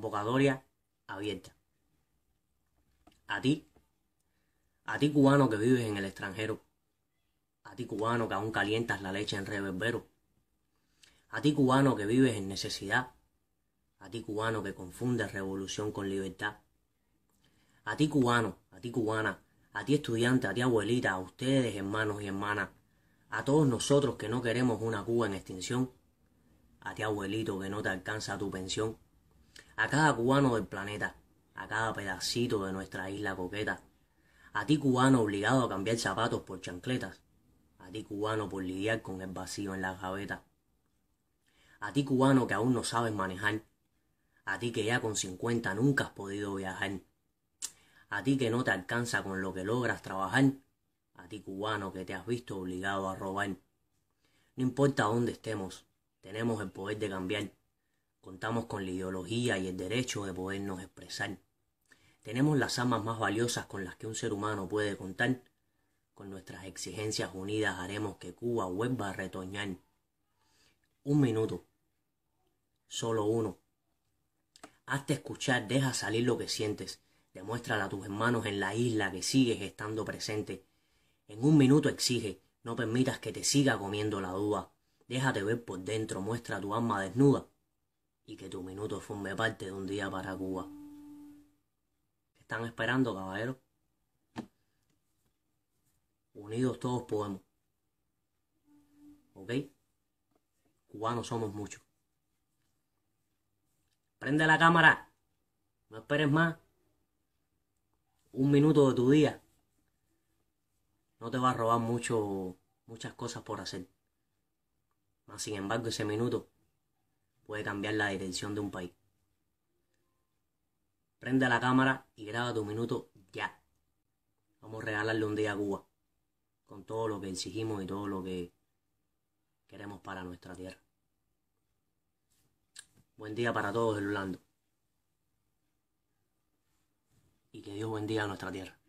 convocatoria abierta. A ti, a ti cubano que vives en el extranjero, a ti cubano que aún calientas la leche en reverbero, a ti cubano que vives en necesidad, a ti cubano que confundes revolución con libertad, a ti cubano, a ti cubana, a ti estudiante, a ti abuelita, a ustedes hermanos y hermanas, a todos nosotros que no queremos una Cuba en extinción, a ti abuelito que no te alcanza tu pensión, a cada cubano del planeta, a cada pedacito de nuestra isla coqueta, a ti cubano obligado a cambiar zapatos por chancletas, a ti cubano por lidiar con el vacío en la gaveta, a ti cubano que aún no sabes manejar, a ti que ya con cincuenta nunca has podido viajar, a ti que no te alcanza con lo que logras trabajar, a ti cubano que te has visto obligado a robar. No importa dónde estemos, tenemos el poder de cambiar. Contamos con la ideología y el derecho de podernos expresar. Tenemos las armas más valiosas con las que un ser humano puede contar. Con nuestras exigencias unidas haremos que Cuba vuelva a retoñar. Un minuto. Solo uno. Hazte escuchar, deja salir lo que sientes. Demuéstrala a tus hermanos en la isla que sigues estando presente. En un minuto exige, no permitas que te siga comiendo la duda. Déjate ver por dentro, muestra tu alma desnuda y que tu minuto forme parte de un día para Cuba. están esperando, caballeros? Unidos todos podemos. ¿Ok? Cubanos somos muchos. Prende la cámara. No esperes más. Un minuto de tu día. No te va a robar mucho, muchas cosas por hacer. Mas, sin embargo, ese minuto puede cambiar la dirección de un país. Prende la cámara y graba tu minuto ya. Vamos a regalarle un día a Cuba, con todo lo que exigimos y todo lo que queremos para nuestra tierra. Buen día para todos el Orlando. Y que Dios día a nuestra tierra.